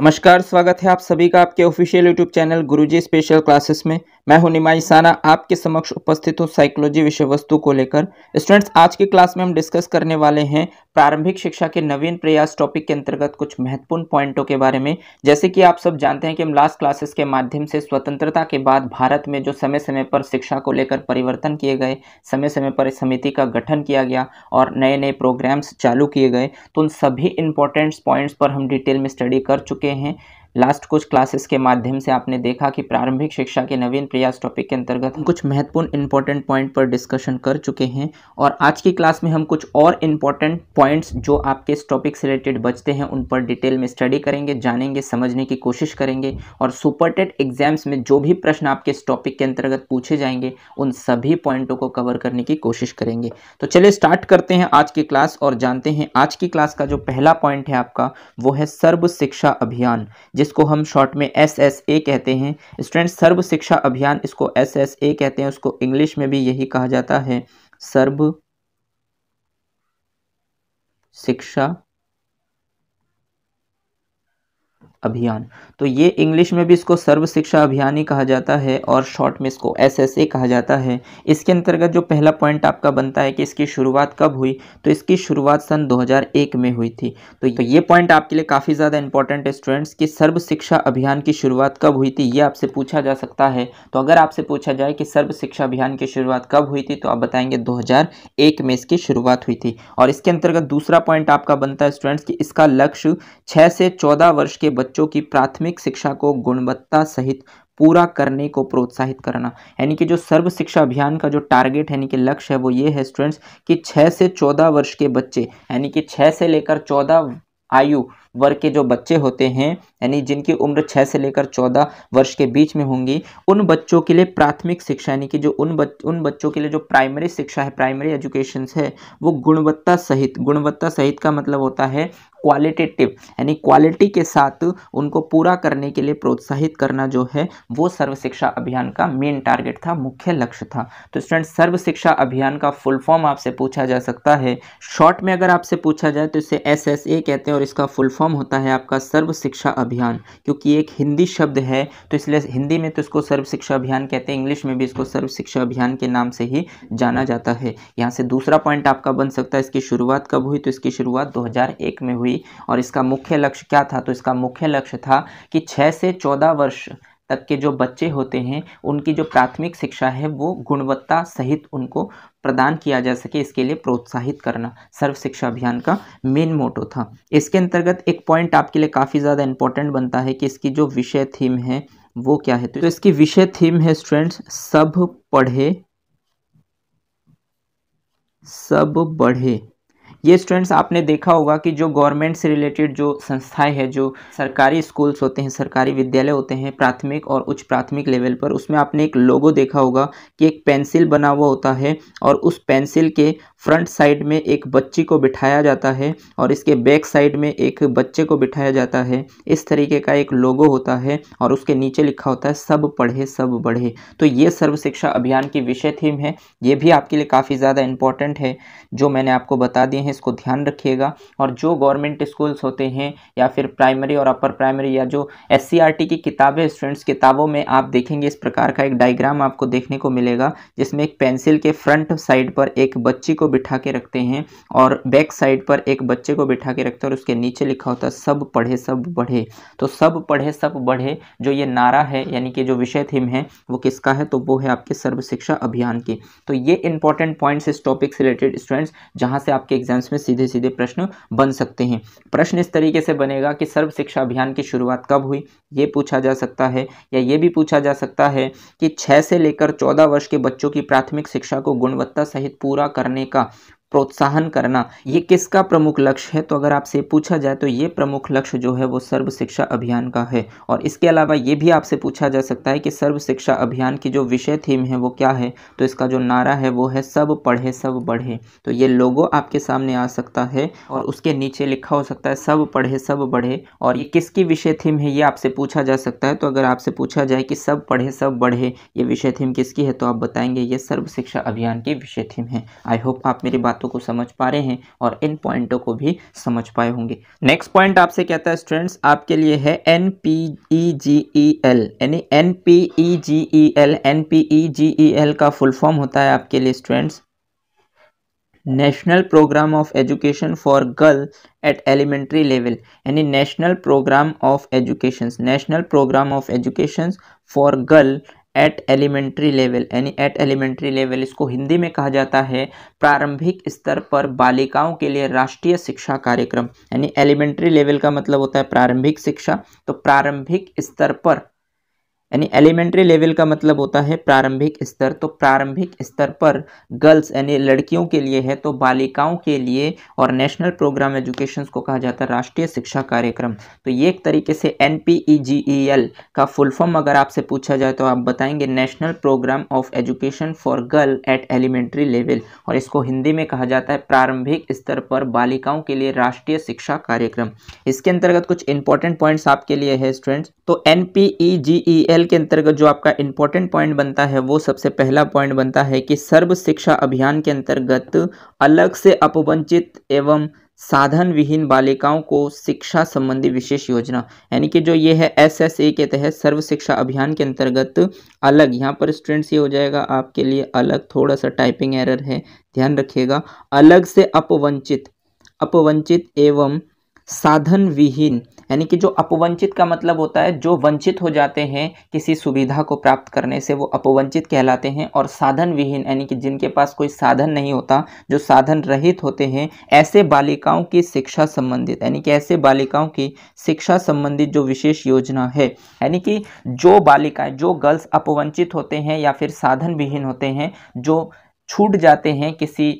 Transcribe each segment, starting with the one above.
नमस्कार स्वागत है आप सभी का आपके official YouTube channel Guruji special classes में मैं हूं निमाई साना आपके समक्ष उपस्थित हूं साइकोलॉजी विषय वस्तु को लेकर स्टूडेंट्स आज की क्लास में हम डिस्कस करने वाले हैं प्रारंभिक शिक्षा के नवीन प्रयास टॉपिक के अंतर्गत कुछ महत्वपूर्ण पॉइंटों के बारे में जैसे कि आप सब जानते हैं कि हम लास्ट क्लासेस के माध्यम से स्वतंत्रता के बाद भारत में जो समय समय पर शिक्षा को लेकर परिवर्तन किए गए समय समय पर इस समिति का गठन किया गया और नए नए प्रोग्राम्स चालू किए गए तो उन सभी इंपॉर्टेंट पॉइंट्स पर हम डिटेल में स्टडी कर चुके चुके हैं लास्ट कुछ क्लासेस के माध्यम से आपने देखा कि प्रारंभिक शिक्षा के नवीन प्रयास टॉपिक के अंतर्गत हम कुछ महत्वपूर्ण इंपॉर्टेंट पॉइंट पर डिस्कशन कर चुके हैं और आज की क्लास में हम कुछ और इंपॉर्टेंट पॉइंट्स जो आपके इस टॉपिक से रिलेटेड बचते हैं उन पर डिटेल में स्टडी करेंगे जानेंगे समझने की कोशिश करेंगे और सुपरटेड एग्जाम्स में जो भी प्रश्न आपके इस टॉपिक के अंतर्गत पूछे जाएंगे उन सभी पॉइंटों को कवर करने की कोशिश करेंगे तो चलिए स्टार्ट करते हैं आज की क्लास और जानते हैं आज की क्लास का जो पहला पॉइंट है आपका वो है सर्व शिक्षा अभियान जिसको हम शॉर्ट में एस एस ए कहते हैं स्टूडेंट सर्व शिक्षा अभियान इसको एस एस ए कहते हैं उसको इंग्लिश में भी यही कहा जाता है सर्व शिक्षा अभियान तो ये इंग्लिश में भी इसको सर्व शिक्षा अभियान ही कहा जाता है और शॉर्ट में इसको एसएसए कहा जाता है इसके अंतर्गत जो पहला पॉइंट आपका बनता है कि इसकी शुरुआत कब हुई तो इसकी शुरुआत सन 2001 में हुई थी तो, ये तो पॉइंट आपके लिए काफ़ी ज़्यादा इंपॉर्टेंट है स्टूडेंट्स कि सर्व शिक्षा अभियान की शुरुआत कब हुई थी ये आपसे पूछा जा सकता है तो अगर आपसे पूछा जाए कि सर्व शिक्षा अभियान की शुरुआत कब हुई थी तो आप बताएंगे दो में इसकी शुरुआत हुई थी और इसके अंतर्गत दूसरा पॉइंट आपका बनता है स्टूडेंट्स कि इसका लक्ष्य छः से चौदह वर्ष के बच्चे बच्चों की प्राथमिक शिक्षा को गुणवत्ता सहित पूरा करने को प्रोत्साहित करना यानी कि जो सर्व शिक्षा अभियान का जो टारगेट यानी कि लक्ष्य है वो ये है स्टूडेंट्स कि 6 से 14 वर्ष के बच्चे यानी कि 6 से लेकर 14 आयु वर्ग के जो बच्चे होते हैं यानी जिनकी उम्र 6 से लेकर 14 वर्ष के बीच में होंगी उन बच्चों के लिए प्राथमिक शिक्षा यानी कि जो उन बच, उन बच्चों के लिए जो प्राइमरी शिक्षा है प्राइमरी एजुकेशन है वो गुणवत्ता सहित गुणवत्ता सहित का मतलब होता है क्वालिटेटिव यानी क्वालिटी के साथ उनको पूरा करने के लिए प्रोत्साहित करना जो है वो सर्व शिक्षा अभियान का मेन टारगेट था मुख्य लक्ष्य था तो स्टूडेंट सर्व शिक्षा अभियान का फुल फॉर्म आपसे पूछा जा सकता है शॉर्ट में अगर आपसे पूछा जाए तो इसे एस एस ए कहते हैं और इसका फुल फॉर्म होता है आपका सर्व शिक्षा अभियान क्योंकि एक हिंदी शब्द है तो इसलिए हिंदी में तो इसको सर्व शिक्षा अभियान कहते हैं इंग्लिश में भी इसको सर्व शिक्षा अभियान के नाम से ही जाना जाता है यहाँ से दूसरा पॉइंट आपका बन सकता है इसकी शुरुआत कब हुई तो इसकी शुरुआत दो में हुई हुई और इसका मुख्य लक्ष्य क्या था तो इसका मुख्य लक्ष्य था कि छः से चौदह वर्ष तक के जो बच्चे होते हैं उनकी जो प्राथमिक शिक्षा है वो गुणवत्ता सहित उनको प्रदान किया जा सके इसके लिए प्रोत्साहित करना सर्व शिक्षा अभियान का मेन मोटो था इसके अंतर्गत एक पॉइंट आपके लिए काफ़ी ज़्यादा इंपॉर्टेंट बनता है कि इसकी जो विषय थीम है वो क्या है तो इसकी विषय थीम है स्टूडेंट्स सब पढ़े सब बढ़े ये स्टूडेंट्स आपने देखा होगा कि जो गवर्नमेंट से रिलेटेड जो संस्थाएं हैं जो सरकारी स्कूल्स होते हैं सरकारी विद्यालय होते हैं प्राथमिक और उच्च प्राथमिक लेवल पर उसमें आपने एक लोगो देखा होगा कि एक पेंसिल बना हुआ होता है और उस पेंसिल के फ्रंट साइड में एक बच्ची को बिठाया जाता है और इसके बैक साइड में एक बच्चे को बिठाया जाता है इस तरीके का एक लोगो होता है और उसके नीचे लिखा होता है सब पढ़े सब बढ़े तो ये सर्व शिक्षा अभियान की विषय थीम है ये भी आपके लिए काफ़ी ज़्यादा इंपॉर्टेंट है जो मैंने आपको बता दिए हैं इसको ध्यान रखिएगा और जो गवर्नमेंट स्कूल्स होते हैं या फिर प्राइमरी और अपर प्राइमरी या जो एस e की किताबें स्टूडेंट्स किताबों में आप देखेंगे इस प्रकार का एक डाइग्राम आपको देखने को मिलेगा जिसमें एक पेंसिल के फ्रंट साइड पर एक बच्ची को बिठा के रखते हैं और बैक साइड पर एक बच्चे को बिठा के रखते हैं और उसके नीचे लिखा होता है सब पढ़े सब बढ़े तो सब पढ़े सब बढ़े जो ये नारा है यानी कि जो विषय थीम है वो किसका है तो वो है आपके सर्व शिक्षा अभियान की तो ये इंपॉर्टेंट पॉइंट्स इस टॉपिक से रिलेटेड स्टूडेंट्स जहाँ से आपके एग्जाम्स में सीधे सीधे प्रश्न बन सकते हैं प्रश्न इस तरीके से बनेगा कि सर्व शिक्षा अभियान की शुरुआत कब हुई ये पूछा जा सकता है या ये भी पूछा जा सकता है कि छः से लेकर चौदह वर्ष के बच्चों की प्राथमिक शिक्षा को गुणवत्ता सहित पूरा करने का realtà cioè, प्रोत्साहन करना ये किसका प्रमुख लक्ष्य है तो अगर आपसे पूछा जाए तो ये प्रमुख लक्ष्य जो है वो सर्व शिक्षा अभियान का है और इसके अलावा ये भी आपसे पूछा जा सकता है कि सर्व शिक्षा अभियान की जो विषय थीम है वो क्या है तो इसका जो नारा है वो है सब पढ़े सब बढ़े तो ये लोगो आपके सामने आ सकता है और उसके नीचे लिखा हो सकता है सब पढ़े सब बढ़े और ये किसकी विषय थीम है ये आपसे पूछा जा सकता है तो अगर आपसे पूछा जाए कि सब पढ़े सब बढ़े ये विषय थीम किसकी है तो आप बताएंगे ये सर्व शिक्षा अभियान की विषय थीम है आई होप आप मेरी बात बातों को समझ पा रहे हैं और इन पॉइंटों को भी समझ पाए होंगे नेक्स्ट पॉइंट आपसे कहता है स्टूडेंट्स आपके लिए है N P E G E L यानी N P E G E L N P E G E L का फुल फॉर्म होता है आपके लिए students national programme of education for girl at elementary level यानी national programme of education national programme of education for girl at elementary level यानी at elementary level इसको हिंदी में कहा जाता है प्रारंभिक स्तर पर बालिकाओं के लिए राष्ट्रीय शिक्षा कार्यक्रम यानी एलिमेंट्री लेवल का मतलब होता है प्रारंभिक शिक्षा तो प्रारंभिक स्तर पर यानी एलिमेंट्री लेवल का मतलब होता है प्रारंभिक स्तर तो प्रारंभिक स्तर पर गर्ल्स यानी लड़कियों के लिए है तो बालिकाओं के लिए और नेशनल प्रोग्राम एजुकेशन को कहा जाता है राष्ट्रीय शिक्षा कार्यक्रम तो ये एक तरीके से एन e e का फुल फॉर्म अगर आपसे पूछा जाए तो आप बताएंगे national programme of education for girl at elementary level और इसको हिंदी में कहा जाता है प्रारंभिक स्तर पर बालिकाओं के लिए राष्ट्रीय शिक्षा कार्यक्रम इसके अंतर्गत कुछ इंपॉर्टेंट पॉइंट्स आपके लिए है स्टूडेंट्स तो एन पहल के अंतर्गत जो आपका इंपॉर्टेंट पॉइंट बनता है वो सबसे पहला पॉइंट बनता है कि सर्व शिक्षा अभियान के अंतर्गत अलग से अपवंचित एवं साधन विहीन बालिकाओं को शिक्षा संबंधी विशेष योजना यानी कि जो ये है एस एस ए के तहत सर्व शिक्षा अभियान के अंतर्गत अलग यहाँ पर स्टूडेंट्स ये हो जाएगा आपके लिए अलग थोड़ा सा टाइपिंग एरर है ध्यान रखिएगा अलग से अपवंचित अपवंचित एवं साधन विहीन यानी कि जो अपवंचित का मतलब होता है जो वंचित हो जाते हैं किसी सुविधा को प्राप्त करने से वो अपवंचित कहलाते हैं और साधन विहीन यानी कि जिनके पास कोई साधन नहीं होता जो साधन रहित होते हैं ऐसे बालिकाओं की शिक्षा संबंधित यानी कि ऐसे बालिकाओं की शिक्षा संबंधित जो विशेष योजना है यानी कि जो बालिकाएँ जो गर्ल्स अपवंचित होते हैं या फिर साधन विहीन होते हैं जो छूट जाते हैं किसी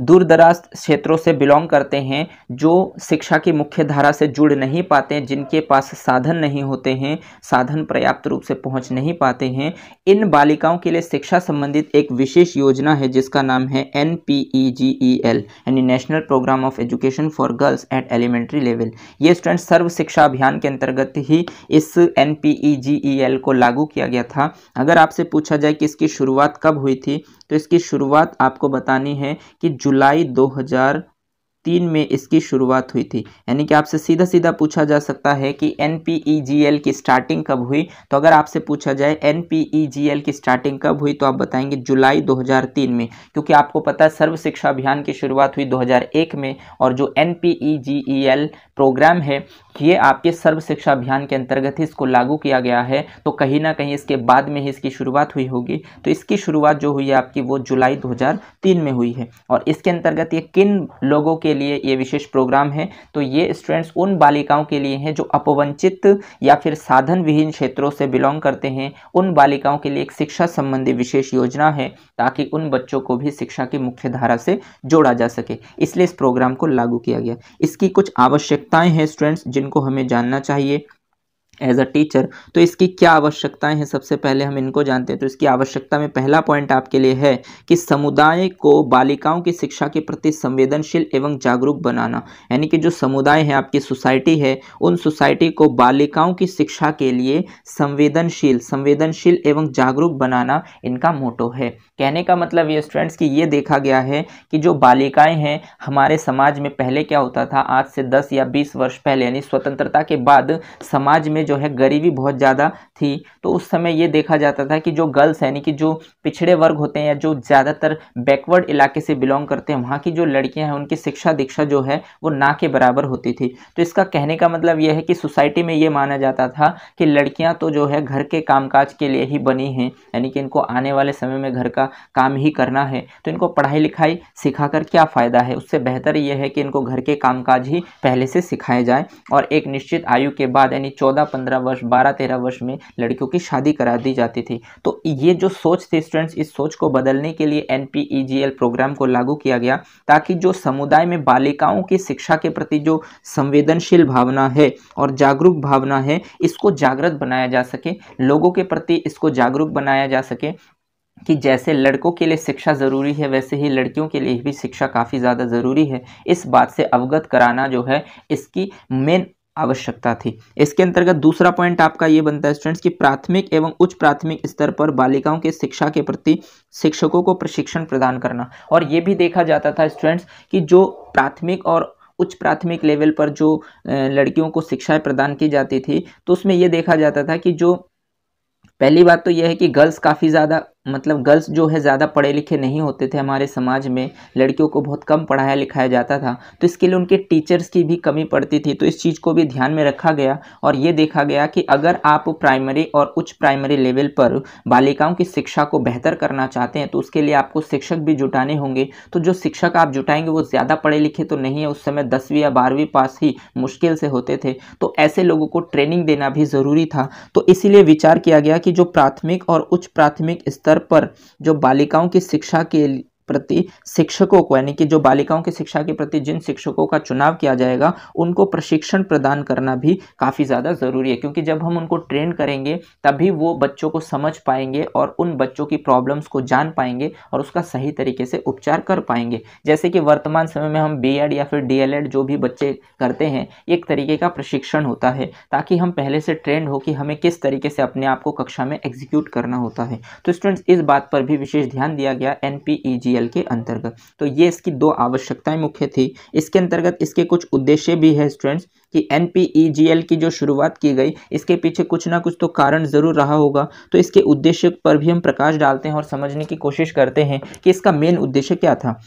दूर दराज क्षेत्रों से बिलोंग करते हैं जो शिक्षा की मुख्य धारा से जुड़ नहीं पाते हैं जिनके पास साधन नहीं होते हैं साधन पर्याप्त रूप से पहुंच नहीं पाते हैं इन बालिकाओं के लिए शिक्षा संबंधित एक विशेष योजना है जिसका नाम है N P E G E L यानी national programme of education for girls at elementary level ये स्टूडेंट सर्व शिक्षा अभियान के अंतर्गत ही इस N P E G E L को लागू किया गया था अगर आपसे पूछा जाए कि इसकी शुरुआत कब हुई थी तो इसकी शुरुआत आपको बतानी है कि जुलाई 2003 में इसकी शुरुआत हुई थी यानी कि आपसे सीधा सीधा पूछा जा सकता है कि एन e की स्टार्टिंग कब हुई तो अगर आपसे पूछा जाए एन e की स्टार्टिंग कब हुई तो आप बताएंगे जुलाई 2003 में क्योंकि आपको पता है सर्व शिक्षा अभियान की शुरुआत हुई 2001 में और जो एन प्रोग्राम e है ये आपके सर्व शिक्षा अभियान के अंतर्गत ही इसको लागू किया गया है तो कहीं ना कहीं इसके बाद में ही इसकी शुरुआत हुई होगी तो इसकी शुरुआत जो हुई है आपकी वो जुलाई 2003 में हुई है और इसके अंतर्गत ये किन लोगों के लिए ये विशेष प्रोग्राम है तो ये स्टूडेंट्स उन बालिकाओं के लिए हैं जो अपवंचित या फिर साधन विहीन क्षेत्रों से बिलोंग करते हैं उन बालिकाओं के लिए एक शिक्षा संबंधी विशेष योजना है ताकि उन बच्चों को भी शिक्षा की मुख्य धारा से जोड़ा जा सके इसलिए इस प्रोग्राम को लागू किया गया इसकी कुछ आवश्यकताएँ हैं स्टूडेंट्स जिनको हमें जानना चाहिए एज अ टीचर तो इसकी क्या आवश्यकताएं हैं सबसे पहले हम इनको जानते हैं तो इसकी आवश्यकता में पहला पॉइंट आपके लिए है कि समुदाय को बालिकाओं की शिक्षा के प्रति संवेदनशील एवं जागरूक बनाना यानी कि जो समुदाय है आपकी सोसाइटी है उन सोसाइटी को बालिकाओं की शिक्षा के लिए संवेदनशील संवेदनशील एवं जागरूक बनाना इनका मोटो है कहने का मतलब ये स्टूडेंट्स कि ये देखा गया है कि जो बालिकाएं हैं हमारे समाज में पहले क्या होता था आज से 10 या 20 वर्ष पहले यानी स्वतंत्रता के बाद समाज में जो जो है गरीबी बहुत ज़्यादा थी तो उस समय ये देखा जाता था कि जो गर्ल्स हैं यानी कि जो पिछड़े वर्ग होते हैं या जो ज़्यादातर बैकवर्ड इलाके से बिलोंग करते हैं वहाँ की जो लड़कियाँ हैं उनकी शिक्षा दीक्षा जो है वो ना के बराबर होती थी तो इसका कहने का मतलब यह है कि सोसाइटी में ये माना जाता था कि लड़कियाँ तो जो है घर के काम के लिए ही बनी हैं यानी कि इनको आने वाले समय में घर का काम ही करना है तो इनको पढ़ाई लिखाई सिखाकर क्या फ़ायदा है उससे बेहतर यह है कि इनको घर के कामकाज ही पहले से सिखाए जाए और एक निश्चित आयु के बाद यानी चौदह पंद्रह वर्ष बारह तेरह वर्ष में लड़कियों की शादी करा दी जाती थी तो ये जो सोच थी स्टूडेंट्स इस सोच को बदलने के लिए एन प्रोग्राम e को लागू किया गया ताकि जो समुदाय में बालिकाओं की शिक्षा के प्रति जो संवेदनशील भावना है और जागरूक भावना है इसको जागृत बनाया जा सके लोगों के प्रति इसको जागरूक बनाया जा सके कि जैसे लड़कों के लिए शिक्षा ज़रूरी है वैसे ही लड़कियों के लिए भी शिक्षा काफ़ी ज़्यादा ज़रूरी है इस बात से अवगत कराना जो है इसकी मेन आवश्यकता थी इसके अंतर्गत दूसरा पॉइंट आपका ये बनता है स्टूडेंट्स कि प्राथमिक एवं उच्च प्राथमिक स्तर पर बालिकाओं के शिक्षा के प्रति शिक्षकों को प्रशिक्षण प्रदान करना और ये भी देखा जाता था स्टूडेंट्स कि जो प्राथमिक और उच्च प्राथमिक लेवल पर जो लड़कियों को शिक्षाएं प्रदान की जाती थी तो उसमें यह देखा जाता था कि जो पहली बात तो यह है कि गर्ल्स काफ़ी ज़्यादा मतलब गर्ल्स जो है ज़्यादा पढ़े लिखे नहीं होते थे हमारे समाज में लड़कियों को बहुत कम पढ़ाया लिखाया जाता था तो इसके लिए उनके टीचर्स की भी कमी पड़ती थी तो इस चीज़ को भी ध्यान में रखा गया और ये देखा गया कि अगर आप प्राइमरी और उच्च प्राइमरी लेवल पर बालिकाओं की शिक्षा को बेहतर करना चाहते हैं तो उसके लिए आपको शिक्षक भी जुटाने होंगे तो जो शिक्षक आप जुटाएंगे वो ज़्यादा पढ़े लिखे तो नहीं है उस समय दसवीं या बारहवीं पास ही मुश्किल से होते थे तो ऐसे लोगों को ट्रेनिंग देना भी ज़रूरी था तो इसीलिए विचार किया गया कि जो प्राथमिक और उच्च प्राथमिक स्तर स्तर पर जो बालिकाओं की शिक्षा के प्रति शिक्षकों को यानी कि जो बालिकाओं की शिक्षा के प्रति जिन शिक्षकों का चुनाव किया जाएगा उनको प्रशिक्षण प्रदान करना भी काफ़ी ज़्यादा ज़रूरी है क्योंकि जब हम उनको ट्रेन करेंगे तभी वो बच्चों को समझ पाएंगे और उन बच्चों की प्रॉब्लम्स को जान पाएंगे और उसका सही तरीके से उपचार कर पाएंगे जैसे कि वर्तमान समय में हम बी या फिर डी जो भी बच्चे करते हैं एक तरीके का प्रशिक्षण होता है ताकि हम पहले से ट्रेंड हो कि हमें किस तरीके से अपने आप को कक्षा में एग्जीक्यूट करना होता है तो स्टूडेंट्स इस बात पर भी विशेष ध्यान दिया गया N P E G L के अंतर्गत तो ये इसकी दो आवश्यकताएं मुख्य थी इसके अंतर्गत इसके कुछ उद्देश्य भी है स्टूडेंट्स कि एन पी e की जो शुरुआत की गई इसके पीछे कुछ ना कुछ तो कारण ज़रूर रहा होगा तो इसके उद्देश्य पर भी हम प्रकाश डालते हैं और समझने की कोशिश करते हैं कि इसका मेन उद्देश्य क्या था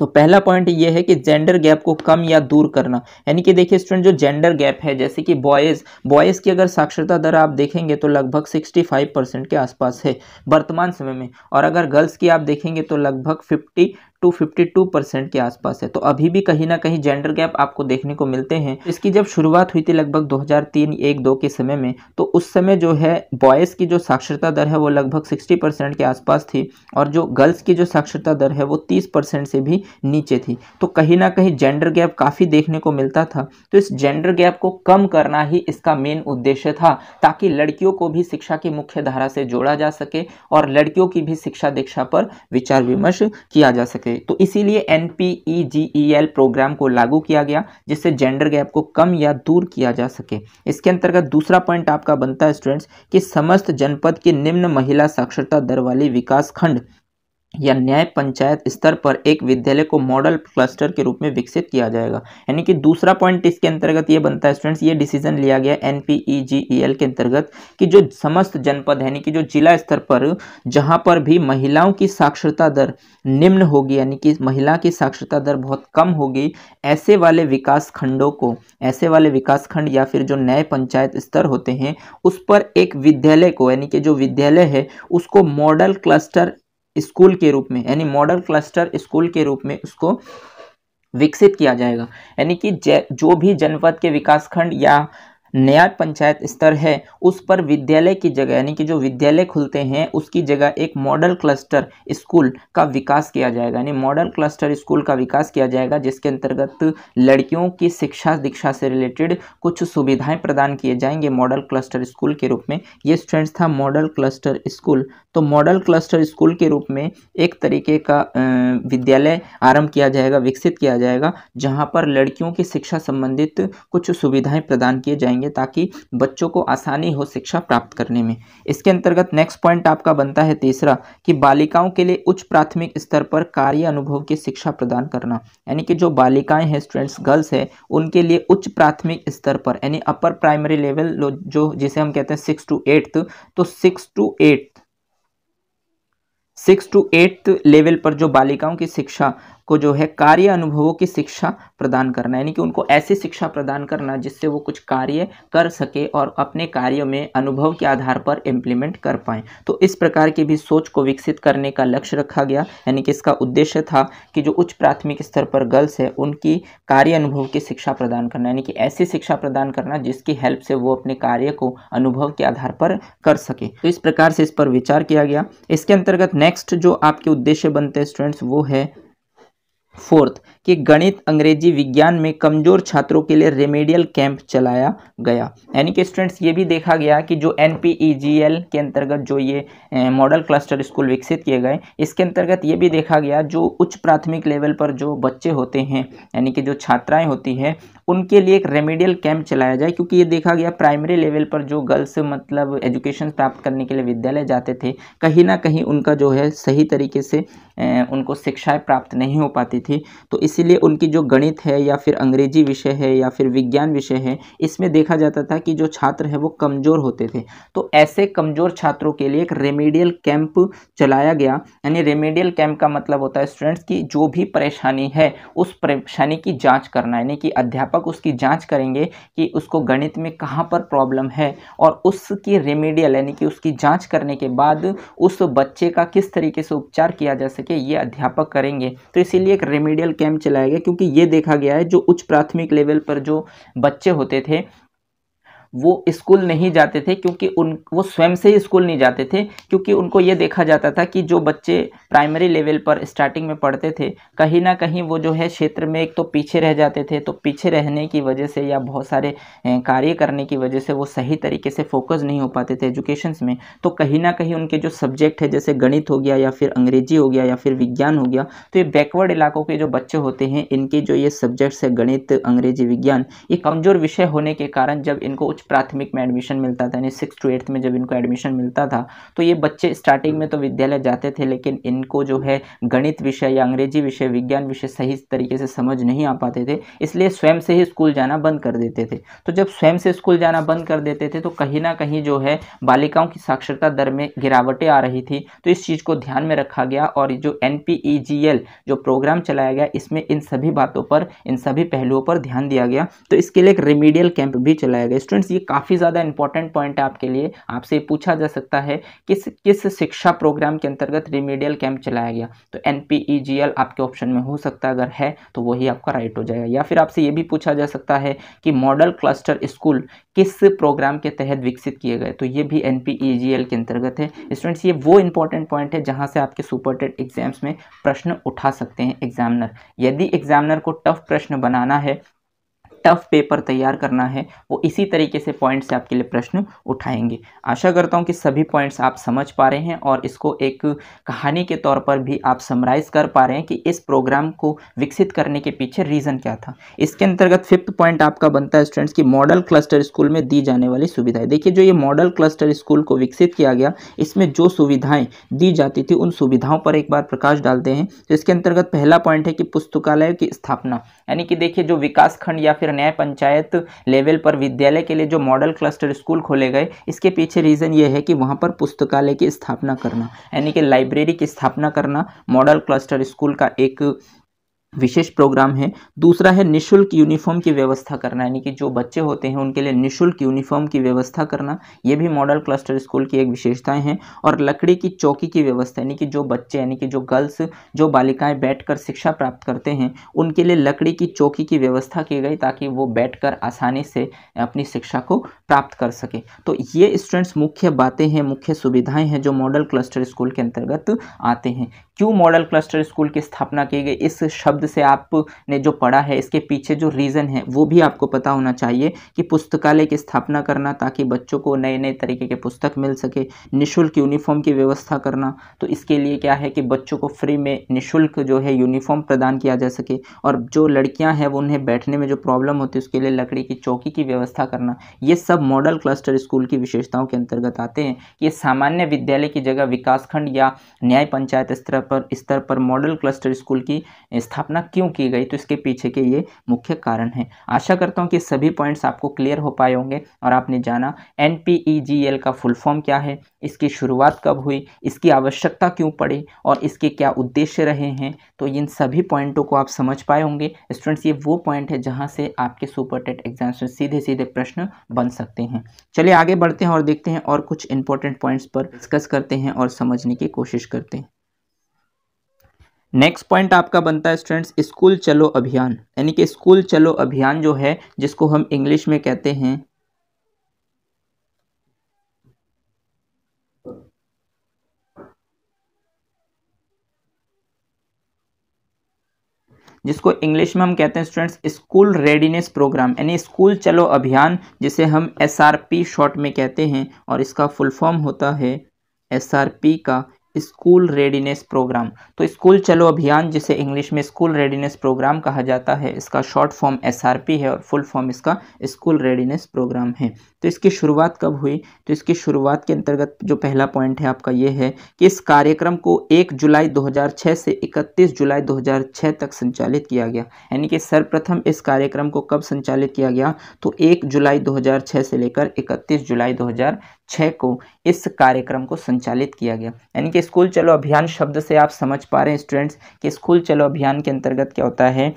तो पहला पॉइंट ये है कि जेंडर गैप को कम या दूर करना यानी कि देखिए स्टूडेंट जो जेंडर गैप है जैसे कि बॉयज़ बॉयज़ की अगर साक्षरता दर आप देखेंगे तो लगभग 65 परसेंट के आसपास है वर्तमान समय में और अगर गर्ल्स की आप देखेंगे तो लगभग fifty two fifty two percent के आसपास है तो अभी भी कहीं ना कहीं जेंडर गैप आपको देखने को मिलते हैं इसकी जब शुरुआत हुई थी लगभग 2003 एक दो के समय में तो उस समय जो है बॉयज़ की जो साक्षरता दर है वो लगभग सिक्सटी परसेंट के आसपास थी और जो गर्ल्स की जो साक्षरता दर है वो तीस परसेंट से भी नीचे थी तो कहीं ना कहीं जेंडर गैप काफ़ी देखने को मिलता था तो इस जेंडर गैप को कम करना ही इसका मेन उद्देश्य था ताकि लड़कियों को भी शिक्षा की मुख्य धारा से जोड़ा जा सके और लड़कियों की भी शिक्षा दीक्षा पर विचार विमर्श किया जा सके थे तो इसीलिए एन प्रोग्राम e e को लागू किया गया जिससे जेंडर गैप को कम या दूर किया जा सके इसके अंतर्गत दूसरा पॉइंट आपका बनता है स्टूडेंट्स कि समस्त जनपद के निम्न महिला साक्षरता दर वाली विकास खंड या न्याय पंचायत स्तर पर एक विद्यालय को मॉडल क्लस्टर के रूप में विकसित किया जाएगा यानी कि दूसरा पॉइंट इसके अंतर्गत ये बनता है स्टूडेंट्स ये डिसीजन लिया गया N P E G E L के अंतर्गत कि जो समस्त जनपद यानी कि जो जिला स्तर पर जहाँ पर भी महिलाओं की साक्षरता दर निम्न होगी यानी कि महिला की साक्षरता दर बहुत कम होगी ऐसे वाले विकास खंडों को ऐसे वाले विकास खंड या फिर जो न्याय पंचायत स्तर होते हैं उस पर एक विद्यालय को यानी कि जो विद्यालय है उसको मॉडल क्लस्टर स्कूल के रूप में यानी मॉडल क्लस्टर स्कूल के रूप में उसको विकसित किया जाएगा यानी कि जो भी जनपद के विकासखंड या नया पंचायत स्तर है उस पर विद्यालय की जगह यानी कि जो विद्यालय खुलते हैं उसकी जगह एक मॉडल क्लस्टर स्कूल का विकास किया जाएगा यानी मॉडल क्लस्टर स्कूल का विकास किया जाएगा जिसके अंतर्गत लड़कियों की शिक्षा दीक्षा से रिलेटेड कुछ सुविधाएं प्रदान किए जाएंगे मॉडल क्लस्टर स्कूल के रूप में ये स्टूडेंट्स था मॉडल क्लस्टर स्कूल तो मॉडल क्लस्टर स्कूल के रूप में एक तरीके का विद्यालय आरम्भ किया जाएगा विकसित किया जाएगा जहाँ पर लड़कियों की शिक्षा संबंधित कुछ सुविधाएँ प्रदान किए जाएंगे करेंगे ताकि बच्चों को आसानी हो शिक्षा प्राप्त करने में इसके अंतर्गत नेक्स्ट पॉइंट आपका बनता है तीसरा कि बालिकाओं के लिए उच्च प्राथमिक स्तर पर कार्य अनुभव की शिक्षा प्रदान करना यानी कि जो बालिकाएं हैं स्टूडेंट्स गर्ल्स है उनके लिए उच्च प्राथमिक स्तर पर यानी अपर प्राइमरी लेवल जो जिसे हम कहते हैं सिक्स टू एट्थ तो six to eighth six to eighth level पर जो बालिकाओं की शिक्षा को जो है कार्य अनुभवों की शिक्षा प्रदान करना यानी कि उनको ऐसी शिक्षा प्रदान करना जिससे वो कुछ कार्य कर सके और अपने कार्यों में अनुभव के आधार पर इम्प्लीमेंट कर पाएँ तो इस प्रकार की भी सोच को विकसित करने का लक्ष्य रखा गया यानी कि इसका उद्देश्य था कि जो उच्च प्राथमिक स्तर पर गर्ल्स है उनकी कार्य अनुभव की शिक्षा प्रदान करना यानी कि ऐसी शिक्षा प्रदान करना जिसकी हेल्प से वो अपने कार्य को अनुभव के आधार पर कर सके तो इस प्रकार से इस पर विचार किया गया इसके अंतर्गत नेक्स्ट जो आपके उद्देश्य बनते हैं स्टूडेंट्स वो है फोर्थ कि गणित अंग्रेजी विज्ञान में कमजोर छात्रों के लिए रेमेडियल कैंप चलाया गया यानी कि स्टूडेंट्स ये भी देखा गया कि जो एन e के अंतर्गत जो ये मॉडल क्लस्टर स्कूल विकसित किए गए इसके अंतर्गत ये भी देखा गया जो उच्च प्राथमिक लेवल पर जो बच्चे होते हैं यानी कि जो छात्राएं होती हैं उनके लिए एक रेमेडियल कैंप चलाया जाए क्योंकि ये देखा गया प्राइमरी लेवल पर जो गर्ल्स मतलब एजुकेशन प्राप्त करने के लिए विद्यालय जाते थे कहीं ना कहीं उनका जो है सही तरीके से उनको शिक्षाएँ प्राप्त नहीं हो पाती थी तो इसीलिए उनकी जो गणित है या फिर अंग्रेजी विषय है या फिर विज्ञान विषय है इसमें देखा जाता था कि जो छात्र है वो कमज़ोर होते थे तो ऐसे कमज़ोर छात्रों के लिए एक रेमेडियल कैंप चलाया गया यानी रेमेडियल कैंप का मतलब होता है स्टूडेंट्स की जो भी परेशानी है उस परेशानी की जाँच करना यानी कि अध्यापक अध्यापक उसकी जांच करेंगे कि उसको गणित में कहाँ पर प्रॉब्लम है और उसकी रेमेडियल यानी कि उसकी जांच करने के बाद उस बच्चे का किस तरीके से उपचार किया जा सके ये अध्यापक करेंगे तो इसीलिए एक रेमेडियल कैंप चलाया गया क्योंकि ये देखा गया है जो उच्च प्राथमिक लेवल पर जो बच्चे होते थे वो स्कूल नहीं जाते थे क्योंकि उन वो स्वयं से ही स्कूल नहीं जाते थे क्योंकि उनको ये देखा जाता था कि जो बच्चे प्राइमरी लेवल पर स्टार्टिंग में पढ़ते थे कहीं ना कहीं वो जो है क्षेत्र में एक तो पीछे रह जाते थे तो पीछे रहने की वजह से या बहुत सारे कार्य करने की वजह से वो सही तरीके से फोकस नहीं हो पाते थे एजुकेशन में तो कहीं ना कहीं उनके जो सब्जेक्ट है जैसे गणित हो गया या फिर अंग्रेजी हो गया या फिर विज्ञान हो गया तो ये बैकवर्ड इलाकों के जो बच्चे होते हैं इनके जो ये सब्जेक्ट्स है गणित अंग्रेजी विज्ञान ये कमज़ोर विषय होने के कारण जब इनको उच्च कुछ प्राथमिक में एडमिशन मिलता था यानी सिक्स टू एट्थ में जब इनको एडमिशन मिलता था तो ये बच्चे स्टार्टिंग में तो विद्यालय जाते थे लेकिन इनको जो है गणित विषय या अंग्रेजी विषय विज्ञान विषय सही तरीके से समझ नहीं आ पाते थे इसलिए स्वयं से ही स्कूल जाना बंद कर देते थे तो जब स्वयं से स्कूल जाना बंद कर देते थे तो कहीं ना कहीं जो है बालिकाओं की साक्षरता दर में गिरावटें आ रही थी तो इस चीज़ को ध्यान में रखा गया और जो एन e जो प्रोग्राम चलाया गया इसमें इन सभी बातों पर इन सभी पहलुओं पर ध्यान दिया गया तो इसके लिए एक रेमीडियल कैंप भी चलाया गया स्टूडेंट्स ये काफ़ी ज़्यादा इंपॉर्टेंट पॉइंट है आपके लिए आपसे पूछा जा सकता है किस किस शिक्षा प्रोग्राम के अंतर्गत रिमेडियल कैंप चलाया गया तो एन e आपके ऑप्शन में हो सकता है अगर है तो वही आपका राइट हो जाएगा या फिर आपसे ये भी पूछा जा सकता है कि मॉडल क्लस्टर स्कूल किस प्रोग्राम के तहत विकसित किए गए तो ये भी एन e के अंतर्गत है स्टूडेंट्स ये वो इंपॉर्टेंट पॉइंट है जहाँ से आपके सुपरटेड एग्जाम्स में प्रश्न उठा सकते हैं एग्जामिनर यदि एग्जामिनर को टफ प्रश्न बनाना है टफ पेपर तैयार करना है वो इसी तरीके से पॉइंट्स से आपके लिए प्रश्न उठाएंगे आशा करता हूँ कि सभी पॉइंट्स आप समझ पा रहे हैं और इसको एक कहानी के तौर पर भी आप समराइज कर पा रहे हैं कि इस प्रोग्राम को विकसित करने के पीछे रीज़न क्या था इसके अंतर्गत फिफ्थ पॉइंट आपका बनता है स्टूडेंट्स की मॉडल क्लस्टर स्कूल में दी जाने वाली सुविधाएं देखिए जो ये मॉडल क्लस्टर स्कूल को विकसित किया गया इसमें जो सुविधाएं दी जाती थी उन सुविधाओं पर एक बार प्रकाश डालते हैं तो इसके अंतर्गत पहला पॉइंट है कि पुस्तकालय की स्थापना यानी कि देखिए जो विकासखंड या फिर फिर न्याय पंचायत लेवल पर विद्यालय के लिए जो मॉडल क्लस्टर स्कूल खोले गए इसके पीछे रीज़न ये है कि वहाँ पर पुस्तकालय की स्थापना करना यानी कि लाइब्रेरी की स्थापना करना मॉडल क्लस्टर स्कूल का एक विशेष प्रोग्राम है दूसरा है निशुल्क यूनिफॉर्म की व्यवस्था करना यानी कि जो बच्चे होते हैं उनके लिए निशुल्क यूनिफॉर्म की व्यवस्था करना ये भी मॉडल क्लस्टर स्कूल की एक विशेषताएं हैं और लकड़ी की चौकी की व्यवस्था यानी कि जो बच्चे यानी कि जो गर्ल्स जो बालिकाएं बैठकर शिक्षा प्राप्त करते हैं उनके लिए लकड़ी की चौकी की व्यवस्था की गई ताकि वो बैठ आसानी से अपनी शिक्षा को प्राप्त कर सके तो ये स्टूडेंट्स मुख्य बातें हैं मुख्य सुविधाएँ हैं जो मॉडल क्लस्टर स्कूल के अंतर्गत आते हैं क्यों मॉडल क्लस्टर स्कूल की स्थापना की गई इस शब्द से आपने जो पढ़ा है इसके पीछे जो रीज़न है वो भी आपको पता होना चाहिए कि पुस्तकालय की स्थापना करना ताकि बच्चों को नए नए तरीके के पुस्तक मिल सके निःशुल्क यूनिफॉर्म की व्यवस्था करना तो इसके लिए क्या है कि बच्चों को फ्री में निःशुल्क जो है यूनिफॉर्म प्रदान किया जा सके और जो लड़कियाँ हैं वो उन्हें बैठने में जो प्रॉब्लम होती है उसके लिए लकड़ी की चौकी की व्यवस्था करना ये सब मॉडल क्लस्टर स्कूल की विशेषताओं के अंतर्गत आते हैं ये सामान्य विद्यालय की जगह विकासखंड या न्याय पंचायत स्तर पर स्तर पर मॉडल क्लस्टर स्कूल की स्थापना क्यों की गई तो इसके पीछे के ये मुख्य कारण हैं आशा करता हूँ कि सभी पॉइंट्स आपको क्लियर हो पाए होंगे और आपने जाना एन e का फुल फॉर्म क्या है इसकी शुरुआत कब हुई इसकी आवश्यकता क्यों पड़ी और इसके क्या उद्देश्य रहे हैं तो इन सभी पॉइंटों को आप समझ पाए होंगे स्टूडेंट्स ये वो पॉइंट है जहाँ से आपके सुपर टेट एग्जाम्स में सीधे सीधे प्रश्न बन सकते हैं चलिए आगे बढ़ते हैं और देखते हैं और कुछ इंपॉर्टेंट पॉइंट्स पर डिस्कस करते हैं और समझने की कोशिश करते हैं नेक्स्ट पॉइंट आपका बनता है स्टूडेंट्स स्कूल चलो अभियान यानी कि स्कूल चलो अभियान जो है जिसको हम इंग्लिश में कहते हैं जिसको इंग्लिश में हम कहते हैं स्टूडेंट्स स्कूल रेडीनेस प्रोग्राम यानी स्कूल चलो अभियान जिसे हम एस शॉर्ट में कहते हैं और इसका फुल फॉर्म होता है एस का स्कूल रेडीनेस प्रोग्राम तो स्कूल चलो अभियान जिसे इंग्लिश में स्कूल रेडीनेस प्रोग्राम कहा जाता है इसका शॉर्ट फॉर्म एस है और फुल फॉर्म इसका स्कूल रेडीनेस प्रोग्राम है तो इसकी शुरुआत कब हुई तो इसकी शुरुआत के अंतर्गत जो पहला पॉइंट है आपका ये है कि इस कार्यक्रम को एक जुलाई दो से इकतीस जुलाई दो तक संचालित किया गया यानी कि सर्वप्रथम इस कार्यक्रम को कब संचालित किया गया तो एक जुलाई दो से लेकर इकतीस जुलाई दो छः को इस कार्यक्रम को संचालित किया गया यानी कि स्कूल चलो अभियान शब्द से आप समझ पा रहे हैं स्टूडेंट्स कि स्कूल चलो अभियान के अंतर्गत क्या होता है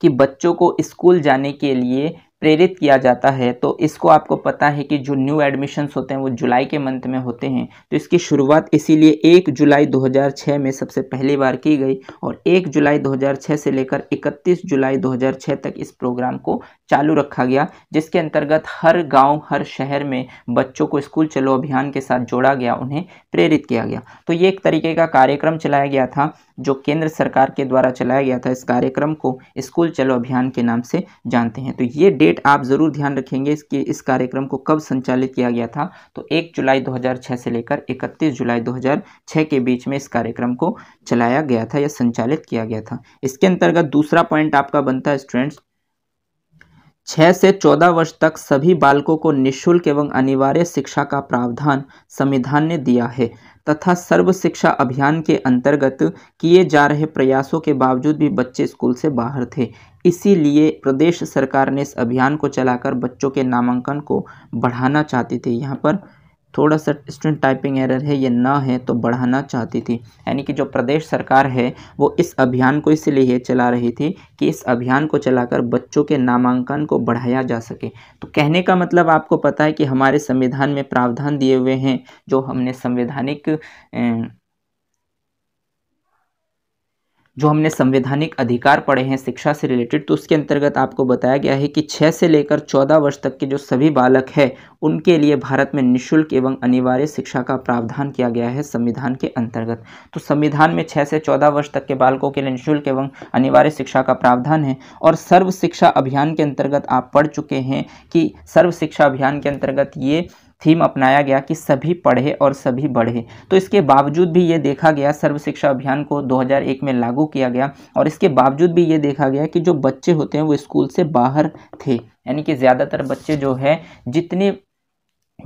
कि बच्चों को स्कूल जाने के लिए प्रेरित किया जाता है तो इसको आपको पता है कि जो न्यू एडमिशन्स होते हैं वो जुलाई के मंथ में होते हैं तो इसकी शुरुआत इसीलिए एक जुलाई 2006 में सबसे पहली बार की गई और एक जुलाई 2006 से लेकर 31 जुलाई 2006 तक इस प्रोग्राम को चालू रखा गया जिसके अंतर्गत हर गांव हर शहर में बच्चों को स्कूल चलो अभियान के साथ जोड़ा गया उन्हें प्रेरित किया गया तो ये एक तरीके का कार्यक्रम चलाया गया था जो केंद्र सरकार के द्वारा चलाया गया था इस कार्यक्रम को स्कूल चलो अभियान के नाम से जानते हैं तो ये डेट आप ज़रूर ध्यान रखेंगे इसके इस कार्यक्रम को कब संचालित किया गया था तो 1 जुलाई 2006 से लेकर 31 जुलाई 2006 के बीच में इस कार्यक्रम को चलाया गया था या संचालित किया गया था इसके अंतर्गत दूसरा पॉइंट आपका बनता है स्टूडेंट्स छः से चौदह वर्ष तक सभी बालकों को निःशुल्क एवं अनिवार्य शिक्षा का प्रावधान संविधान ने दिया है तथा सर्व शिक्षा अभियान के अंतर्गत किए जा रहे प्रयासों के बावजूद भी बच्चे स्कूल से बाहर थे इसीलिए प्रदेश सरकार ने इस अभियान को चलाकर बच्चों के नामांकन को बढ़ाना चाहती थी यहाँ पर थोड़ा सा स्टूडेंट टाइपिंग एरर है ये ना है तो बढ़ाना चाहती थी यानी कि जो प्रदेश सरकार है वो इस अभियान को इसलिए चला रही थी कि इस अभियान को चलाकर बच्चों के नामांकन को बढ़ाया जा सके तो कहने का मतलब आपको पता है कि हमारे संविधान में प्रावधान दिए हुए हैं जो हमने संवैधानिक जो हमने संवैधानिक अधिकार पढ़े हैं शिक्षा से रिलेटेड तो उसके अंतर्गत आपको बताया गया है कि छः से लेकर चौदह वर्ष तक के जो सभी बालक हैं उनके लिए भारत में निःशुल्क एवं अनिवार्य शिक्षा का प्रावधान किया गया है संविधान के अंतर्गत तो संविधान में छः से चौदह वर्ष तक के बालकों के लिए निःशुल्क एवं अनिवार्य शिक्षा का प्रावधान है और सर्व शिक्षा अभियान के अंतर्गत आप पढ़ चुके हैं कि सर्व शिक्षा अभियान के अंतर्गत ये थीम अपनाया गया कि सभी पढ़े और सभी बढ़े तो इसके बावजूद भी ये देखा गया सर्व शिक्षा अभियान को 2001 में लागू किया गया और इसके बावजूद भी ये देखा गया कि जो बच्चे होते हैं वो स्कूल से बाहर थे यानी कि ज़्यादातर बच्चे जो है जितने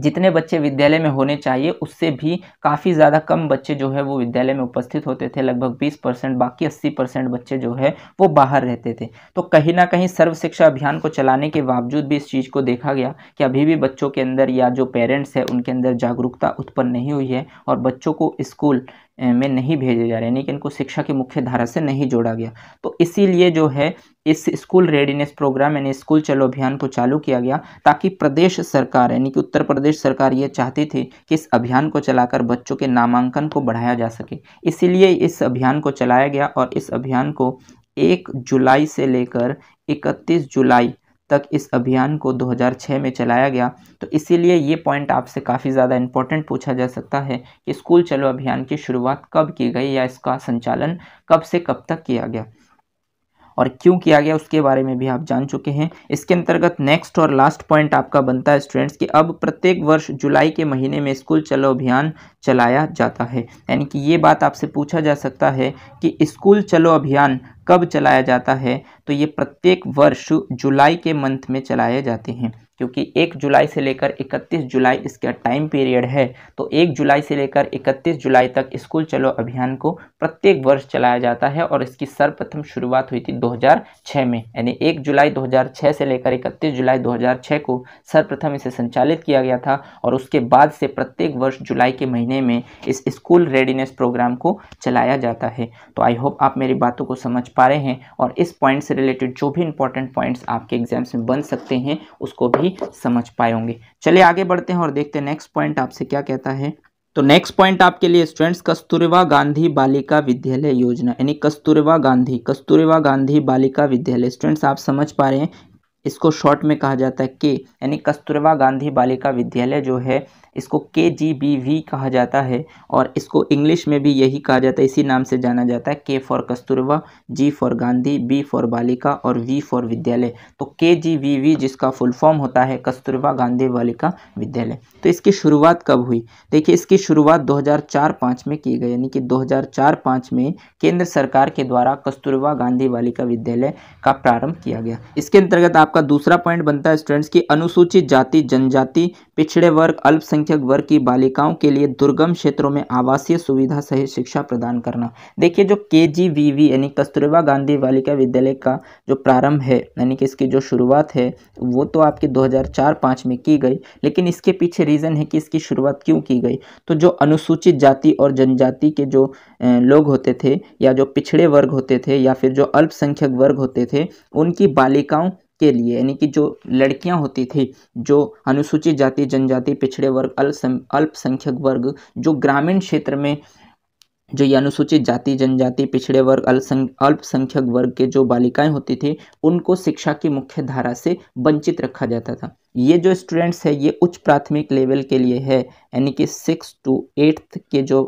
जितने बच्चे विद्यालय में होने चाहिए उससे भी काफ़ी ज़्यादा कम बच्चे जो है वो विद्यालय में उपस्थित होते थे लगभग 20 परसेंट बाकी 80 परसेंट बच्चे जो है वो बाहर रहते थे तो कहीं ना कहीं सर्व शिक्षा अभियान को चलाने के बावजूद भी इस चीज़ को देखा गया कि अभी भी बच्चों के अंदर या जो पेरेंट्स है उनके अंदर जागरूकता उत्पन्न नहीं हुई है और बच्चों को स्कूल में नहीं भेजे जा रहे यानी कि इनको शिक्षा की मुख्य धारा से नहीं जोड़ा गया तो इसीलिए जो है इस स्कूल रेडीनेस प्रोग्राम यानी स्कूल चलो अभियान को चालू किया गया ताकि प्रदेश सरकार यानी कि उत्तर प्रदेश सरकार ये चाहती थी कि इस अभियान को चलाकर बच्चों के नामांकन को बढ़ाया जा सके इसीलिए इस अभियान को चलाया गया और इस अभियान को एक जुलाई से लेकर इकतीस जुलाई तक इस अभियान को 2006 में चलाया गया तो इसीलिए ये पॉइंट आपसे काफ़ी ज़्यादा इम्पोर्टेंट पूछा जा सकता है कि स्कूल चलो अभियान की शुरुआत कब की गई या इसका संचालन कब से कब तक किया गया और क्यों किया गया उसके बारे में भी आप जान चुके हैं इसके अंतर्गत नेक्स्ट और लास्ट पॉइंट आपका बनता है स्टूडेंट्स कि अब प्रत्येक वर्ष जुलाई के महीने में स्कूल चलो अभियान चलाया जाता है यानी कि ये बात आपसे पूछा जा सकता है कि स्कूल चलो अभियान कब चलाया जाता है तो ये प्रत्येक वर्ष जुलाई के मंथ में चलाए जाते हैं क्योंकि एक जुलाई से लेकर 31 जुलाई इसका टाइम पीरियड है तो एक जुलाई से लेकर 31 जुलाई तक स्कूल चलो अभियान को प्रत्येक वर्ष चलाया जाता है और इसकी सर्वप्रथम शुरुआत हुई थी 2006 में यानी 1 जुलाई 2006 से लेकर 31 जुलाई 2006 को सर्वप्रथम इसे संचालित किया गया था और उसके बाद से प्रत्येक वर्ष जुलाई के महीने में इस स्कूल रेडीनेस प्रोग्राम को चलाया जाता है तो आई होप आप मेरी बातों को समझ पा रहे हैं और इस पॉइंट से रिलेटेड जो भी इंपॉर्टेंट पॉइंट्स आपके एग्जाम्स में बन सकते हैं उसको भी समझ पाए होंगे चलिए आगे बढ़ते हैं और देखते हैं नेक्स्ट पॉइंट आपसे क्या कहता है तो नेक्स्ट पॉइंट आपके लिए स्टूडेंट्स कस्तूरबा गांधी बालिका विद्यालय योजना यानी कस्तूरबा गांधी कस्तूरबा गांधी बालिका विद्यालय स्टूडेंट्स आप समझ पा रहे हैं इसको शॉर्ट में कहा जाता है के यानी कस्तूरबा गांधी बालिका विद्यालय जो है इसको के जी बी वी कहा जाता है और इसको इंग्लिश में भी यही कहा जाता है इसी नाम से जाना जाता है K for Kasturba G for Gandhi B for Balika और वी फॉर विद्यालय तो के जी वी वी जिसका फुल फॉर्म होता है कस्तूरबा गांधी बालिका विद्यालय तो इसकी शुरुआत कब हुई देखिए इसकी शुरुआत 2004-5 में की गई यानी कि 2004-5 में केंद्र सरकार के द्वारा कस्तूरबा गांधी बालिका विद्यालय का प्रारंभ किया गया इसके अंतर्गत आपका दूसरा पॉइंट बनता है स्टूडेंट्स की अनुसूचित जाति जनजाति पिछड़े वर्ग अल्पसंख्यक वर्ग की बालिकाओं के लिए दुर्गम क्षेत्रों में आवासीय सुविधा सहित शिक्षा प्रदान करना देखिए जो के जी वी वी यानी कस्तूरबा गांधी बालिका विद्यालय का जो प्रारंभ है यानी कि इसकी जो शुरुआत है वो तो आपके 2004-5 में की गई लेकिन इसके पीछे रीज़न है कि इसकी शुरुआत क्यों की गई तो जो अनुसूचित जाति और जनजाति के जो लोग होते थे या जो पिछड़े वर्ग होते थे या फिर जो अल्पसंख्यक वर्ग होते थे उनकी बालिकाओं के लिए यानी कि जो लड़कियां होती थी जो अनुसूचित जाति जनजाति पिछड़े वर्ग अल्पसंख्यक वर्ग जो ग्रामीण क्षेत्र में जो ये अनुसूचित जाति जनजाति पिछड़े वर्ग अल्पसंख्यक वर्ग के जो बालिकाएं होती थी उनको शिक्षा की मुख्य धारा से वंचित रखा जाता था ये जो स्टूडेंट्स है ये उच्च प्राथमिक लेवल के लिए है यानी कि सिक्स टू एट्थ के जो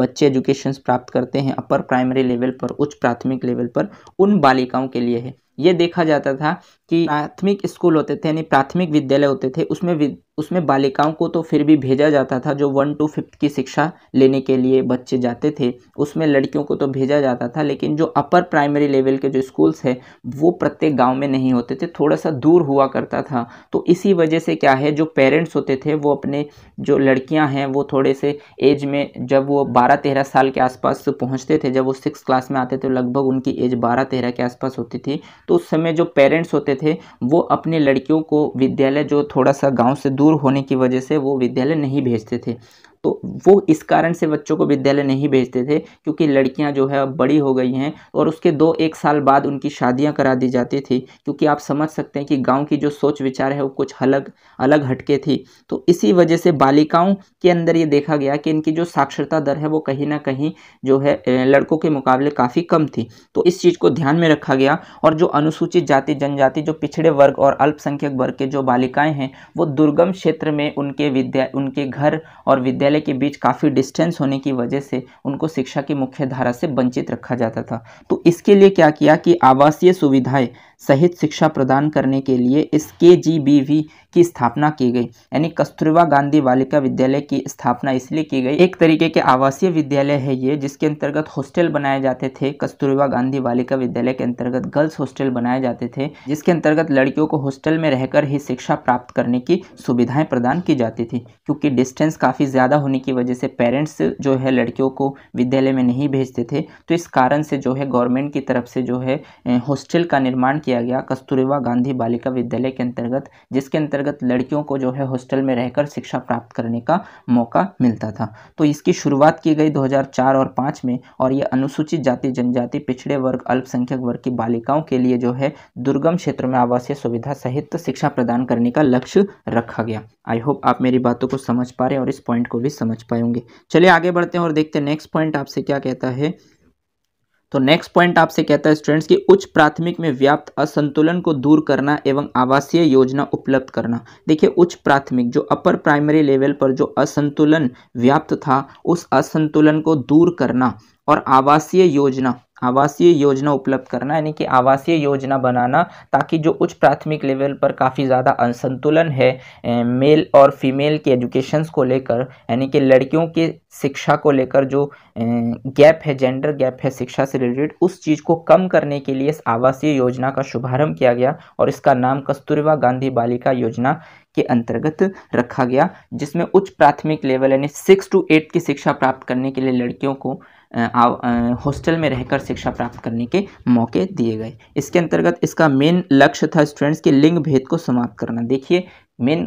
बच्चे एजुकेशन प्राप्त करते हैं अपर प्राइमरी लेवल पर उच्च प्राथमिक लेवल पर उन बालिकाओं के लिए है ये देखा जाता था कि प्राथमिक स्कूल होते थे यानी प्राथमिक विद्यालय होते थे उसमें उसमें बालिकाओं को तो फिर भी भेजा जाता था जो वन टू फिफ्थ की शिक्षा लेने के लिए बच्चे जाते थे उसमें लड़कियों को तो भेजा जाता था लेकिन जो अपर प्राइमरी लेवल के जो स्कूल्स हैं वो प्रत्येक गांव में नहीं होते थे थोड़ा सा दूर हुआ करता था तो इसी वजह से क्या है जो पेरेंट्स होते थे वो अपने जो लड़कियाँ हैं वो थोड़े से एज में जब वो बारह तेरह साल के आसपास पहुँचते थे जब वो सिक्स क्लास में आते थे लगभग उनकी एज बारह तेरह के आसपास होती थी तो उस समय जो पेरेंट्स होते थे वो अपने लड़कियों को विद्यालय जो थोड़ा सा गांव से दूर होने की वजह से वो विद्यालय नहीं भेजते थे तो वो इस कारण से बच्चों को विद्यालय नहीं भेजते थे क्योंकि लड़कियां जो है अब बड़ी हो गई हैं और उसके दो एक साल बाद उनकी शादियां करा दी जाती थी क्योंकि आप समझ सकते हैं कि गांव की जो सोच विचार है वो कुछ अलग अलग हटके थी तो इसी वजह से बालिकाओं के अंदर ये देखा गया कि इनकी जो साक्षरता दर है वो कहीं ना कहीं जो है लड़कों के मुकाबले काफ़ी कम थी तो इस चीज़ को ध्यान में रखा गया और जो अनुसूचित जाति जनजाति जो पिछड़े वर्ग और अल्पसंख्यक वर्ग के जो बालिकाएँ हैं वो दुर्गम क्षेत्र में उनके विद्या उनके घर और विद्या विद्यालय के बीच काफ़ी डिस्टेंस होने की वजह से उनको शिक्षा की मुख्य धारा से वंचित रखा जाता था तो इसके लिए क्या किया कि आवासीय सुविधाएं सहित शिक्षा प्रदान करने के लिए इस के की स्थापना की गई यानी कस्तूरबा गांधी बालिका विद्यालय की स्थापना इसलिए की गई एक तरीके के आवासीय विद्यालय है ये जिसके अंतर्गत हॉस्टल बनाए जाते थे कस्तूरबा गांधी बालिका विद्यालय के अंतर्गत गर्ल्स हॉस्टल बनाए जाते थे जिसके अंतर्गत लड़कियों को हॉस्टल में रहकर ही शिक्षा प्राप्त करने की सुविधाएं प्रदान की जाती थी क्योंकि डिस्टेंस काफ़ी ज़्यादा होने की वजह से पेरेंट्स जो है लड़कियों को विद्यालय में नहीं भेजते थे तो इस कारण से जो है गवर्नमेंट की तरफ से जो है हॉस्टल का निर्माण किया गया कस्तूरबा गांधी बालिका विद्यालय के अंतर्गत जिसके अंतर्गत लड़कियों को जो है हॉस्टल में रहकर शिक्षा प्राप्त करने का मौका मिलता था तो इसकी शुरुआत की गई 2004 और 5 में और ये अनुसूचित जाति जनजाति पिछड़े वर्ग अल्पसंख्यक वर्ग की बालिकाओं के लिए जो है दुर्गम क्षेत्र में आवासीय सुविधा सहित शिक्षा प्रदान करने का लक्ष्य रखा गया आई होप आप मेरी बातों को समझ पा रहे हैं और इस पॉइंट को भी समझ पाएंगे चलिए आगे बढ़ते हैं और देखते हैं नेक्स्ट पॉइंट आपसे क्या कहता है तो नेक्स्ट पॉइंट आपसे कहता है स्टूडेंट्स कि उच्च प्राथमिक में व्याप्त असंतुलन को दूर करना एवं आवासीय योजना उपलब्ध करना देखिए उच्च प्राथमिक जो अपर प्राइमरी लेवल पर जो असंतुलन व्याप्त था उस असंतुलन को दूर करना और आवासीय योजना आवासीय योजना उपलब्ध करना यानी कि आवासीय योजना बनाना ताकि जो उच्च प्राथमिक लेवल पर काफ़ी ज़्यादा असंतुलन है मेल और फीमेल के एजुकेशंस को लेकर यानी कि लड़कियों के शिक्षा को लेकर जो गैप है जेंडर गैप है शिक्षा से रिलेटेड उस चीज़ को कम करने के लिए इस आवासीय योजना का शुभारंभ किया गया और इसका नाम कस्तूरबा गांधी बालिका योजना के अंतर्गत रखा गया जिसमें उच्च प्राथमिक लेवल यानी सिक्स टू एट की शिक्षा प्राप्त करने के लिए लड़कियों को हॉस्टल में रहकर शिक्षा प्राप्त करने के मौके दिए गए इसके अंतर्गत इसका मेन लक्ष्य था स्टूडेंट्स के लिंग भेद को समाप्त करना देखिए मेन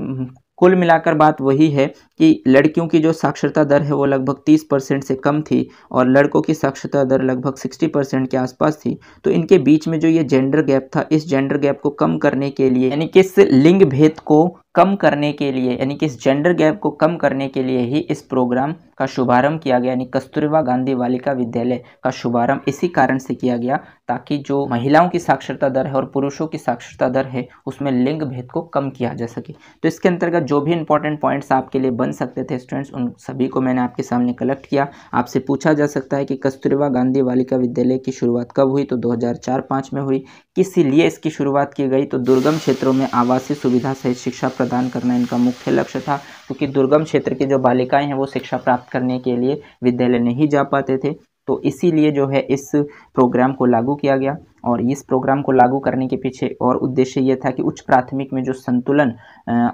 कुल मिलाकर बात वही है कि लड़कियों की जो साक्षरता दर है वो लगभग 30 परसेंट से कम थी और लड़कों की साक्षरता दर लगभग 60 परसेंट के आसपास थी तो इनके बीच में जो ये जेंडर गैप था इस जेंडर गैप को कम करने के लिए यानी कि इस लिंग भेद को कम करने के लिए यानी कि इस जेंडर गैप को कम करने के लिए ही इस प्रोग्राम का शुभारंभ किया गया यानी कस्तूरबा गांधी बालिका विद्यालय का शुभारंभ इसी कारण से किया गया ताकि जो महिलाओं की साक्षरता दर है और पुरुषों की साक्षरता दर है उसमें लिंग भेद को कम किया जा सके तो इसके अंतर्गत जो भी इंपॉर्टेंट पॉइंट्स आपके लिए बन बन सकते थे स्टूडेंट्स उन सभी को मैंने आपके सामने कलेक्ट किया आपसे पूछा जा सकता है कि कस्तूरबा गांधी बालिका विद्यालय की शुरुआत कब हुई तो 2004-5 में हुई किस लिए इसकी शुरुआत की गई तो दुर्गम क्षेत्रों में आवासीय सुविधा सहित शिक्षा प्रदान करना इनका मुख्य लक्ष्य था क्योंकि तो दुर्गम क्षेत्र की जो बालिकाएँ हैं वो शिक्षा प्राप्त करने के लिए विद्यालय नहीं जा पाते थे तो इसीलिए जो है इस प्रोग्राम को लागू किया गया और इस प्रोग्राम को लागू करने के पीछे और उद्देश्य ये था कि उच्च प्राथमिक में जो संतुलन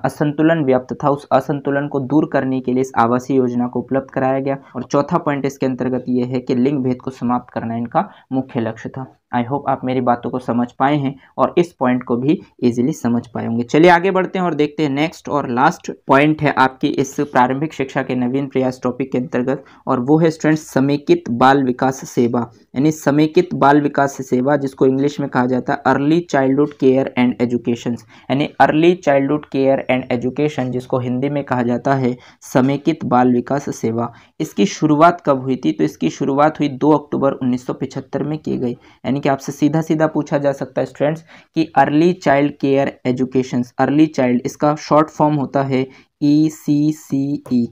असंतुलन व्याप्त था उस असंतुलन को दूर करने के लिए इस आवासीय योजना को उपलब्ध कराया गया और चौथा पॉइंट इसके अंतर्गत ये है कि लिंग भेद को समाप्त करना इनका मुख्य लक्ष्य था आई होप आप मेरी बातों को समझ पाए हैं और इस पॉइंट को भी इजीली समझ पाए होंगे चलिए आगे बढ़ते हैं और देखते हैं नेक्स्ट और लास्ट पॉइंट है आपकी इस प्रारंभिक शिक्षा के नवीन प्रयास टॉपिक के अंतर्गत और वो है स्टूडेंट्स समेकित बाल विकास सेवा यानी समेकित बाल विकास सेवा जिसको इंग्लिश में कहा जाता है early childhood care and education यानी early childhood care and education जिसको हिंदी में कहा जाता है समेकित बाल विकास सेवा इसकी शुरुआत कब हुई थी तो इसकी शुरुआत हुई दो अक्टूबर उन्नीस में की गई यानी यानी कि आपसे सीधा सीधा पूछा जा सकता है स्टूडेंट्स कि early child care education early child इसका शॉर्ट फॉर्म होता है ई सी सी ई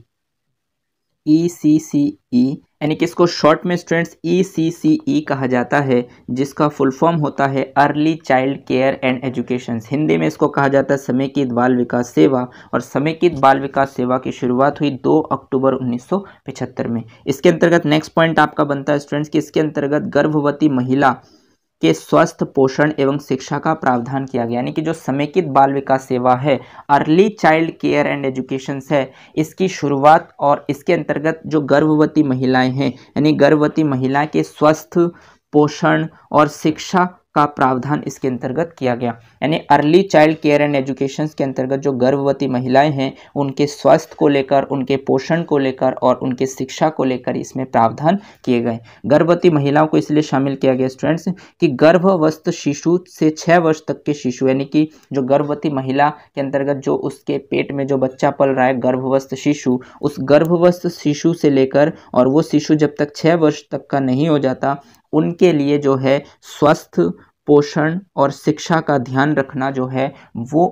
ई सी सी ई यानी कि इसको शॉर्ट में स्टूडेंट्स ई सी सी ई कहा जाता है जिसका फुल फॉर्म होता है early child care and education Hindi में इसको कहा जाता है समेकित बाल विकास सेवा और समेकित बाल विकास सेवा की शुरुआत हुई 2 अक्टूबर 1975 में इसके अंतर्गत नेक्स्ट पॉइंट आपका बनता है स्टूडेंट्स कि इसके अंतर्गत गर्भवती महिला के स्वस्थ पोषण एवं शिक्षा का प्रावधान किया गया यानी कि जो समेकित बाल विकास सेवा है early child care and education है इसकी शुरुआत और इसके अंतर्गत जो गर्भवती महिलाएं हैं यानी गर्भवती महिला के स्वस्थ पोषण और शिक्षा का प्रावधान इसके अंतर्गत किया गया यानी early child care and education के अंतर्गत जो गर्भवती महिलाएं हैं उनके स्वास्थ्य को लेकर उनके पोषण को लेकर और उनके शिक्षा को लेकर इसमें प्रावधान किए गए गर्भवती महिलाओं को इसलिए शामिल किया गया स्टूडेंट्स कि गर्भवस्थ शिशु से छः वर्ष तक के शिशु यानी कि जो गर्भवती महिला के अंतर्गत जो उसके पेट में जो बच्चा पल रहा है गर्भवस्थ शिशु उस गर्भवस्थ शिशु से लेकर और वो शिशु जब तक छः वर्ष तक का नहीं हो जाता उनके लिए जो है स्वस्थ पोषण और शिक्षा का ध्यान रखना जो है वो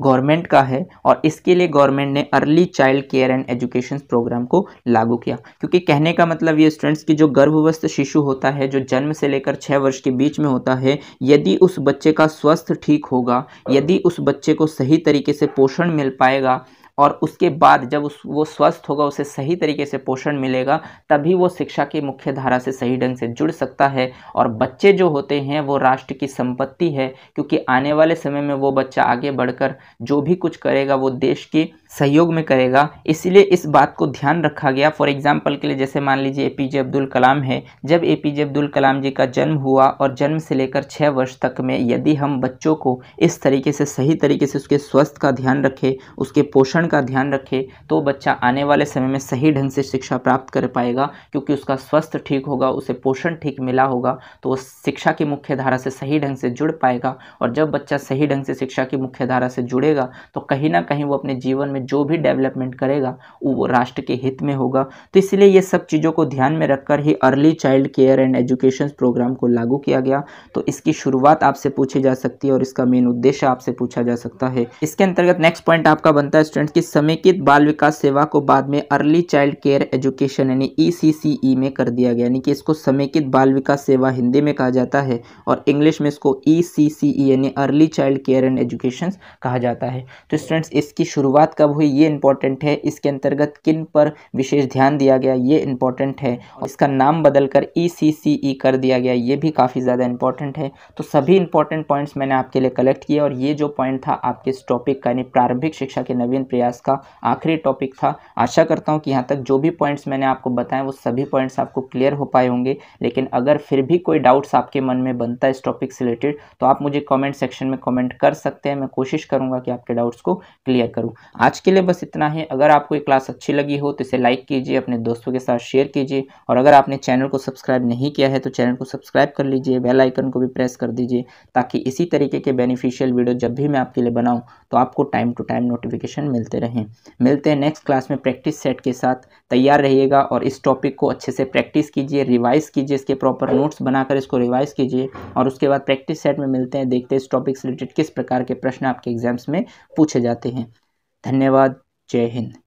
गवर्नमेंट का है और इसके लिए गवर्नमेंट ने early child care and education programme को लागू किया क्योंकि कहने का मतलब ये स्टूडेंट्स कि जो गर्भवस्थ शिशु होता है जो जन्म से लेकर छः वर्ष के बीच में होता है यदि उस बच्चे का स्वस्थ ठीक होगा यदि उस बच्चे को सही तरीके से पोषण मिल पाएगा और उसके बाद जब उस वो स्वस्थ होगा उसे सही तरीके से पोषण मिलेगा तभी वो शिक्षा की मुख्य धारा से सही ढंग से जुड़ सकता है और बच्चे जो होते हैं वो राष्ट्र की संपत्ति है क्योंकि आने वाले समय में वो बच्चा आगे बढ़कर जो भी कुछ करेगा वो देश की सहयोग में करेगा इसलिए इस बात को ध्यान रखा गया फॉर एग्जाम्पल के लिए जैसे मान लीजिए ए पी जे अब्दुल कलाम है जब ए पी जे अब्दुल कलाम जी का जन्म हुआ और जन्म से लेकर छः वर्ष तक में यदि हम बच्चों को इस तरीके से सही तरीके से उसके स्वास्थ्य का ध्यान रखें उसके पोषण का ध्यान रखें तो बच्चा आने वाले समय में सही ढंग से शिक्षा प्राप्त कर पाएगा क्योंकि उसका स्वास्थ्य ठीक होगा उसे पोषण ठीक मिला होगा तो वो शिक्षा की मुख्य धारा से सही ढंग से जुड़ पाएगा और जब बच्चा सही ढंग से शिक्षा की मुख्य धारा से जुड़ेगा तो कहीं ना कहीं वो अपने जीवन में जो भी डेवलपमेंट करेगा वो राष्ट्र के हित में होगा तो इसलिए ये सब चीज़ों को ध्यान में रखकर ही early child care and education programme को लागू किया गया तो इसकी शुरुआत आपसे पूछी जा सकती है और इसका मेन उद्देश्य आपसे पूछा जा सकता है इसके अंतर्गत नेक्स्ट पॉइंट आपका बनता है स्टूडेंट्स की समेकित बाल विकास सेवा को बाद में अर्ली चाइल्ड केयर एजुकेशन यानी ई e e में कर दिया गया यानी कि इसको समेकित बाल विकास सेवा हिंदी में कहा जाता है और इंग्लिश में इसको ई e यानी early child care and education कहा जाता है तो स्टूडेंट्स इसकी शुरुआत कब हुई ये इंपॉर्टेंट है इसके अंतर्गत किन पर विशेष ध्यान दिया गया ये इंपॉर्टेंट है और इसका नाम सी सी ई कर दिया गया ये भी काफ़ी ज़्यादा इंपॉर्टेंट है तो सभी इंपॉर्टेंट पॉइंट्स मैंने आपके लिए कलेक्ट किए और ये जो पॉइंट था आपके इस टॉपिक का यानी प्रारंभिक शिक्षा के नवीन प्रयास का आखिरी टॉपिक था आशा करता हूँ कि यहाँ तक जो भी पॉइंट्स मैंने आपको बताए वो सभी पॉइंट्स आपको क्लियर हो पाए होंगे लेकिन अगर फिर भी कोई डाउट्स आपके मन में बनता है इस टॉपिक से रिलेटेड तो आप मुझे कमेंट सेक्शन में कमेंट कर सकते हैं मैं कोशिश करूँगा कि आपके डाउट्स को क्लियर करूँ आज के लिए बस इतना ही अगर आपको ये क्लास अच्छी लगी हो तो इसे लाइक कीजिए अपने दोस्तों के साथ शेयर कीजिए और अगर आपने चैनल को सब्सक्राइब नहीं किया है तो चैनल को सब्सक्राइब कर लीजिए बेल आइकन को भी प्रेस कर दीजिए ताकि इसी तरीके के बेनिफिशियल वीडियो जब भी मैं आपके लिए बनाऊँ तो आपको टाइम टू टाइम नोटिफिकेशन मिलते रहें मिलते हैं नेक्स्ट क्लास में प्रैक्टिस सेट के साथ तैयार रहिएगा और इस टॉपिक को अच्छे से प्रैक्टिस कीजिए रिवाइज़ कीजिए इसके प्रॉपर नोट्स बनाकर इसको रिवाइज़ कीजिए और उसके बाद प्रैक्टिस सेट में मिलते हैं देखते हैं इस टॉपिक से रिलेटेड किस प्रकार के प्रश्न आपके एग्जाम्स में पूछे जाते हैं धन्यवाद जय हिंद